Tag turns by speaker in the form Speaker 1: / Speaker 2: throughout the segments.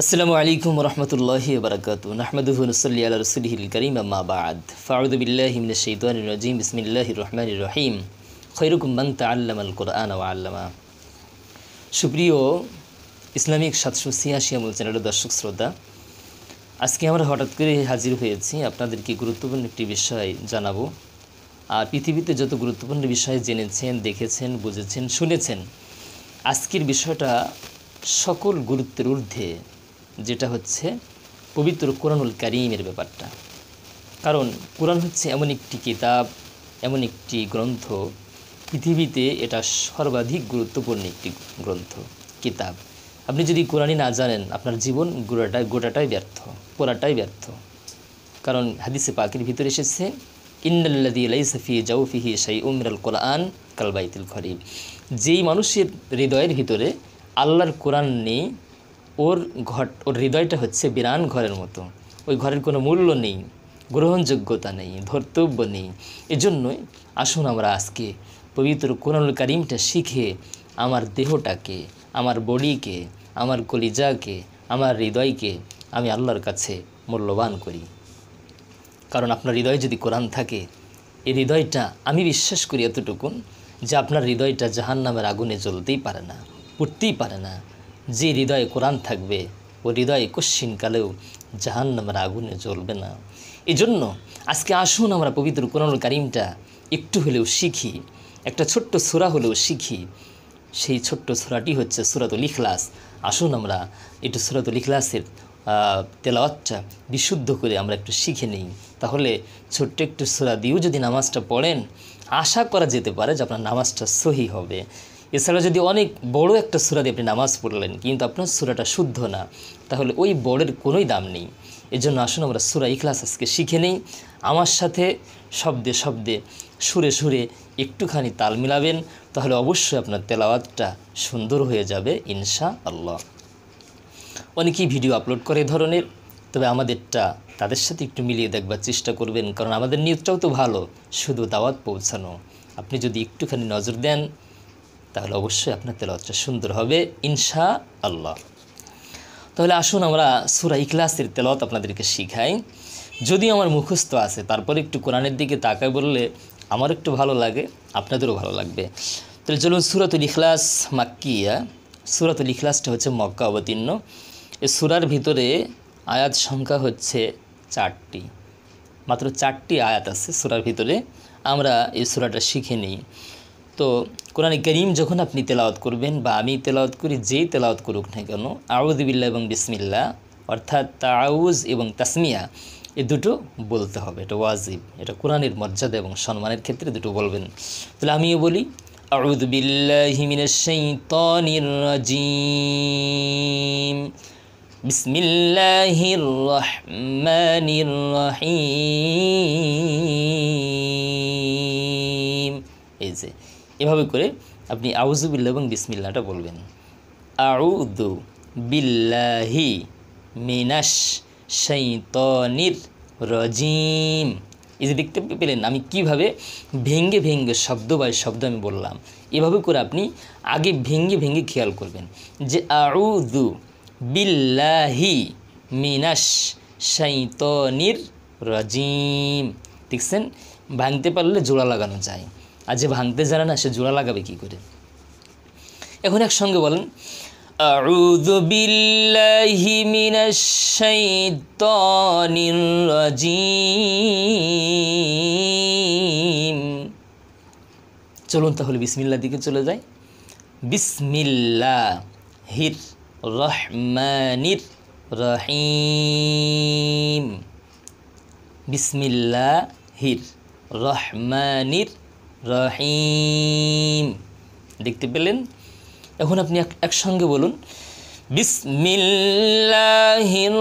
Speaker 1: আসসালামু আলাইকুম রহমতুল্লাহ বরকাত নাহমদুহনসল্লি আল রসুলহিল করিম আম্মাবাদ ফাউদুবিল্লাহিমিনজিম বিসমিল্লাহ রহমান রহিম মন্ত আল্লাম আল কুরআন আল্লামা সুপ্রিয় ইসলামিক সাতশো ছিয়াশি আমল চ্যানেলের দর্শক শ্রোতা আজকে আমরা হঠাৎ করে হাজির হয়েছি আপনাদেরকে গুরুত্বপূর্ণ একটি বিষয় জানাবো আর পৃথিবীতে যত গুরুত্বপূর্ণ বিষয় জেনেছেন দেখেছেন বুঝেছেন শুনেছেন আজকের বিষয়টা সকল গুরুত্বের ঊর্ধ্বে যেটা হচ্ছে পবিত্র কোরআনুল কারিমের ব্যাপারটা কারণ কোরআন হচ্ছে এমন একটি কিতাব এমন একটি গ্রন্থ পৃথিবীতে এটা সর্বাধিক গুরুত্বপূর্ণ একটি গ্রন্থ কিতাব আপনি যদি কোরআনই না জানেন আপনার জীবন গোড়াটা গোটাটাই ব্যর্থ পোড়াটাই ব্যর্থ কারণ হাদিসে পাকির ভিতরে এসেছে ইন্নাল্লাদি লাইসাফি জাউফিহি শাই আল কোরআন কালবাইতুল খরিব যেই মানুষের হৃদয়ের ভিতরে আল্লাহর কোরআন নেই ওর ঘট ওর হৃদয়টা হচ্ছে বিরান ঘরের মতো ওই ঘরের কোনো মূল্য নেই গ্রহণযোগ্যতা নেই ধর্তব্য নেই এজন্যই আসুন আমরা আজকে পবিত্র কোরআনুল কারিমটা শিখে আমার দেহটাকে আমার বডিকে আমার কলিজাকে আমার হৃদয়কে আমি আল্লাহর কাছে মূল্যবান করি কারণ আপনার হৃদয় যদি কোরআন থাকে এই হৃদয়টা আমি বিশ্বাস করি এতটুকুন যে আপনার হৃদয়টা জাহান নামের আগুনে জ্বলতেই পারে না পুড়তেই পারে না যে হৃদয়ে কোরআন থাকবে ও হৃদয়ে কশ্চিনকালেও জাহান্নামের আগুনে জ্বলবে না এজন্য আজকে আসুন আমরা পবিত্র কোরআন কারিমটা একটু হলেও শিখি একটা ছোট্ট সুরা হলেও শিখি সেই ছোট্ট সুরাটি হচ্ছে সুরাতুল ইখলাস আসুন আমরা একটু সুরাতুল ইখলাসের তেলাওয়াতটা বিশুদ্ধ করে আমরা একটু শিখে নিই তাহলে ছোট্ট একটু সুরা দিয়েও যদি নামাজটা পড়েন আশা করা যেতে পারে যে আপনার নামাজটা সহি হবে এছাড়া যদি অনেক বড় একটা সুরা দিয়ে আপনি নামাজ পড়লেন কিন্তু আপনার সুরাটা শুদ্ধ না তাহলে ওই বড়ের কোনোই দাম নেই এজন্য আসুন আমরা সুরা ইখলাস আজকে শিখে নেই আমার সাথে শব্দে শব্দে সুরে সুরে একটুখানি তাল মিলাবেন তাহলে অবশ্যই আপনার তেলাওয়াতটা সুন্দর হয়ে যাবে ইনশা আল্লাহ অনেকেই ভিডিও আপলোড করে ধরনের তবে আমাদেরটা তাদের সাথে একটু মিলিয়ে দেখবার চেষ্টা করবেন কারণ আমাদের নিয়তটাও তো ভালো শুধু দাওয়াত পৌঁছানো আপনি যদি একটুখানি নজর দেন তাহলে অবশ্যই আপনার তেলাওয়াতটা সুন্দর হবে ইনশা আল্লাহ তাহলে আসুন আমরা সুরা ইখলাসের তেলত আপনাদেরকে শিখাই যদি আমার মুখস্থ আছে তারপরে একটু কোরআনের দিকে তাকায় বললে আমার একটু ভালো লাগে আপনাদেরও ভালো লাগবে তাহলে চলুন সুরাতুল ইখলাস মাক্কিয়া সুরাতুল ইখলাসটা হচ্ছে মক্কা অবতীর্ণ এই সুরার ভিতরে আয়াত সংখ্যা হচ্ছে চারটি মাত্র চারটি আয়াত আছে সুরার ভিতরে আমরা এই সুরাটা শিখে নিই তো কোরআন করিম যখন আপনি তেলাওয়াত করবেন বা আমি তেলাওয়াত করি যেই তেলাওয়াত করুক না কেন আউদবিল্লা এবং বিসমিল্লা অর্থাৎ তাউজ এবং তাসমিয়া এ দুটো বলতে হবে এটা ওয়াজিব এটা কোরআনের মর্যাদা এবং সম্মানের ক্ষেত্রে দুটো বলবেন তাহলে আমিও বলি أعوذ بالله من الشيطان الرجيم এভাবে করে আপনি আউজুবিল্লা এবং বিসমিল্লাটা বলবেন আউদু বিল্লাহি মিনাস শৈতনির রজিম এই যে দেখতে পেলেন আমি কিভাবে ভেঙ্গে ভেঙ্গে শব্দ বাই শব্দ আমি বললাম এভাবে করে আপনি আগে ভেঙ্গে ভেঙ্গে খেয়াল করবেন যে আউদু বিল্লাহি মিনাস শৈতনির রজিম দেখছেন ভাঙতে পারলে জোড়া লাগানো যায় আর যে ভাঙতে জানে না সে জোড়া লাগাবে কী করে এখন একসঙ্গে বলেন أعوذ بالله চলুন তাহলে বিসমিল্লা দিকে চলে যাই হির রহমানির রহিম হির রহমানির রহিম দেখতে পেলেন এখন আপনি একসঙ্গে বলুন বিসমিল্লাহির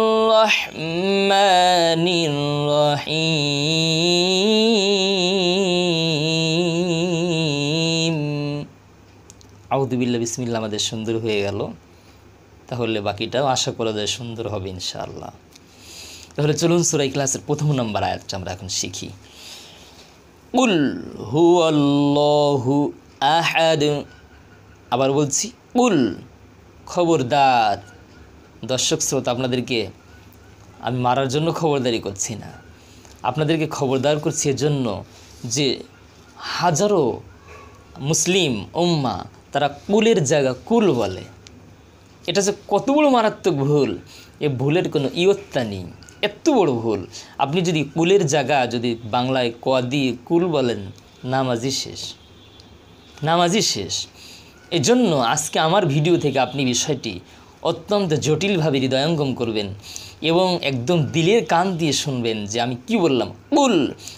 Speaker 1: আউদুবিল্লা বিসমিল্লা আমাদের সুন্দর হয়ে গেল তাহলে বাকিটাও আশা করা যায় সুন্দর হবে ইনশাআল্লাহ তাহলে চলুন সুরাই ক্লাসের প্রথম নম্বর আয়াতটা আমরা এখন শিখি কুল হু আল্লাহু আহাদ আবার বলছি কুল খবরদার দর্শক শ্রোতা আপনাদেরকে আমি মারার জন্য খবরদারি করছি না আপনাদেরকে খবরদার করছি জন্য যে হাজারো মুসলিম উম্মা তারা কুলের জায়গা কুল বলে এটা যে কত বড় মারাত্মক ভুল এ ভুলের কোনো ইয়ত্তা নেই এত বড় ভুল আপনি যদি কুলের জায়গা যদি বাংলায় ক দিয়ে কুল বলেন নামাজি শেষ নামাজি শেষ এজন্য আজকে আমার ভিডিও থেকে আপনি বিষয়টি অত্যন্ত জটিলভাবে হৃদয়ঙ্গম করবেন এবং একদম দিলের কান দিয়ে শুনবেন যে আমি কি বললাম কুল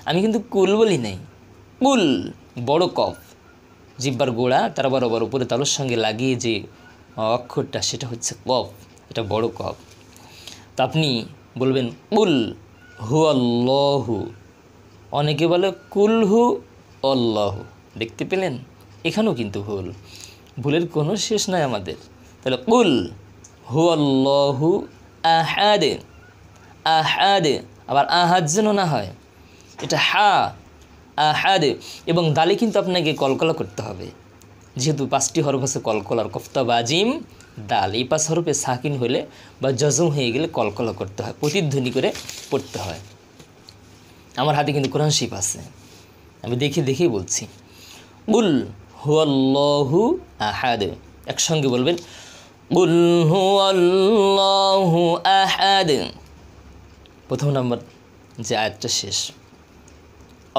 Speaker 1: আমি কিন্তু কুল বলি নাই কুল বড় কফ জিব্বার গোড়া তার বরাবর উপরে তালুর সঙ্গে লাগিয়ে যে অক্ষরটা সেটা হচ্ছে কফ এটা বড় কফ তো আপনি বলবেন উল হু আল্লাহ অনেকে বলে কুল হু অল্লাহ দেখতে পেলেন এখানেও কিন্তু ভুল ভুলের কোনো শেষ নাই আমাদের তাহলে কুল হু আল্লাহ আহাদে আহাদে আবার আহাদ যেন না হয় এটা হা আহাদে এবং দালে কিন্তু আপনাকে কলকলা করতে হবে যেহেতু পাঁচটি হরফ আছে কলকলার কফতা বাজিম দাল এই পাঁচ হরফে সাকিন হলে বা জজম হয়ে গেলে কলকলা করতে হয় প্রতিধ্বনি করে পড়তে হয় আমার হাতে কিন্তু কোরআন শিপ আছে আমি দেখে দেখেই বলছি উল হুয়াল্লাহু আহাদ একসঙ্গে বলবেন উল হুয়াল্লাহু আহাদ প্রথম নম্বর যে আয়াতটা শেষ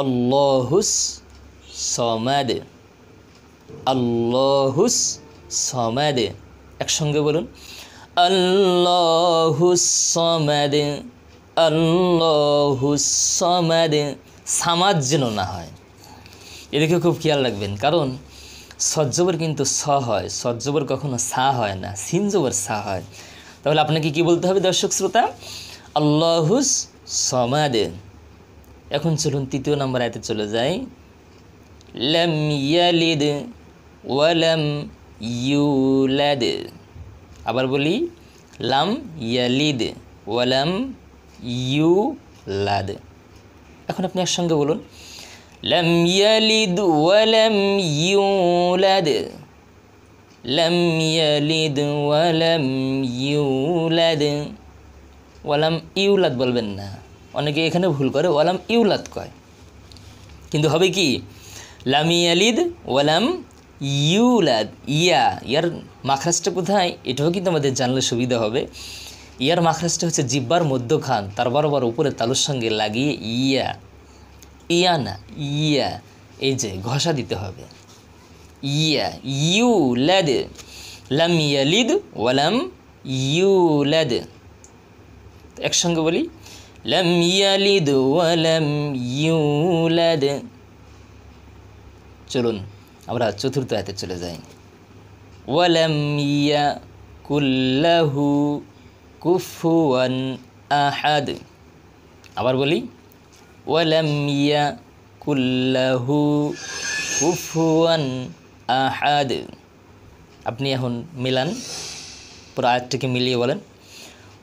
Speaker 1: আল্লাহুস সমাদ আল্লাহুস সমাদে একসঙ্গে বলুন আল্লাহুস সমাদে আল্লাহুস সমাদে সামাদ যেন না হয় এদিকে খুব খেয়াল রাখবেন কারণ সজ্জবর কিন্তু স হয় সজ্জবর কখনো সা হয় না সিনজবর সা হয় তাহলে আপনাকে কি বলতে হবে দর্শক শ্রোতা আল্লাহুস সমাদে এখন চলুন তৃতীয় নম্বর আয়তে চলে যাই লাম ইয়ালিদ ওয়ালাম ইউলাদ আবার বলি লাম ইয়ালিদ ওয়ালাম ইউলাদ এখন আপনি একসঙ্গে বলুন লাম ইয়ালিদ ওয়ালাম ইউলাদ লাম ইয়ালিদ ওয়ালাম ইউলাদ ওয়ালাম ইউলাদ বলবেন না অনেকে এখানে ভুল করে ওয়ালাম ইউলাদ কয় কিন্তু হবে কি লাম ইয়ালিদ ওয়ালাম ইউলাদ ইয়া ইয়ার মাখরাজটা কোথায় এটাও কিন্তু আমাদের জানলে সুবিধা হবে ইয়ার মাখরাজটা হচ্ছে জিব্বার মধ্যখান তার বারবার উপরে তালুর সঙ্গে লাগিয়ে ইয়া ইয়া না ইয়া এই যে ঘষা দিতে হবে ইয়া ইউ ল্যাদ লাম ইয়ালিদ ওয়ালাম ল্যাদ একসঙ্গে বলি লাম ইয়ালিদ ওয়ালাম ল্যাদ চলুন আমরা চতুর্থ আয়াতে চলে যাই ওয়ালাম ইয়া কুল্লাহু কুফুয়ান আহাদ আবার বলি ওয়ালাম ইয়া কুল্লাহু কুফুয়ান আহাদ আপনি এখন মিলান পুরো আয়াতটিকে মিলিয়ে বলেন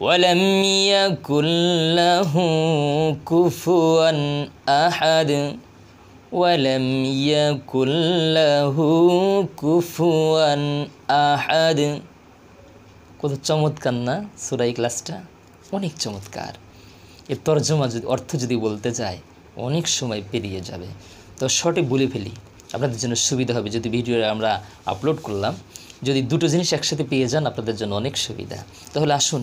Speaker 1: ওয়ালাম ইয়া কুল্লাহু কুফুয়ান আহাদ ولم يكن له كفوا أحد কত চমৎকার না সুরাই ক্লাসটা অনেক চমৎকার এর তর্জমা যদি অর্থ যদি বলতে যায় অনেক সময় পেরিয়ে যাবে তো শর্টে বলে ফেলি আপনাদের জন্য সুবিধা হবে যদি ভিডিও আমরা আপলোড করলাম যদি দুটো জিনিস একসাথে পেয়ে যান আপনাদের জন্য অনেক সুবিধা তাহলে আসুন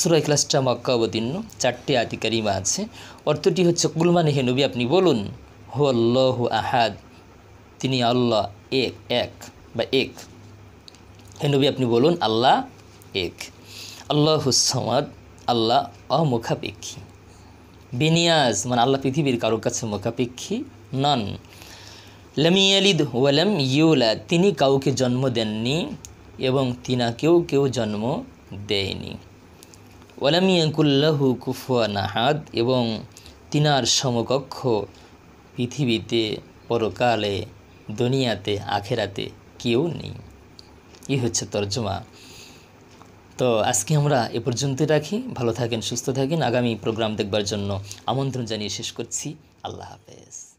Speaker 1: সুরাই ক্লাসটা মক্কা অবতীর্ণ চারটি আতিকারিমা আছে অর্থটি হচ্ছে কুলমানি হেনবি আপনি বলুন হু আহাদ তিনি আল্লাহ এক এক বা এক হে নবী আপনি বলুন আল্লাহ এক আল্লাহ হুসামাদ আল্লাহ অমুখাপেক্ষী বিনিয়াজ মানে আল্লাহ পৃথিবীর কারোর কাছে মুখাপেক্ষী নন লেমিয়ালিদ ওয়ালাম ইউলা তিনি কাউকে জন্ম দেননি এবং তিনা কেউ কেউ জন্ম দেয়নি ওয়ালামিয়াকুল্লাহু কুফুয়া নাহাদ এবং তিনার সমকক্ষ পৃথিবীতে পরকালে দুনিয়াতে আখেরাতে কেউ নেই এই হচ্ছে তর্জমা তো আজকে আমরা এ পর্যন্তই রাখি ভালো থাকেন সুস্থ থাকেন আগামী প্রোগ্রাম দেখবার জন্য আমন্ত্রণ জানিয়ে শেষ করছি আল্লাহ হাফেজ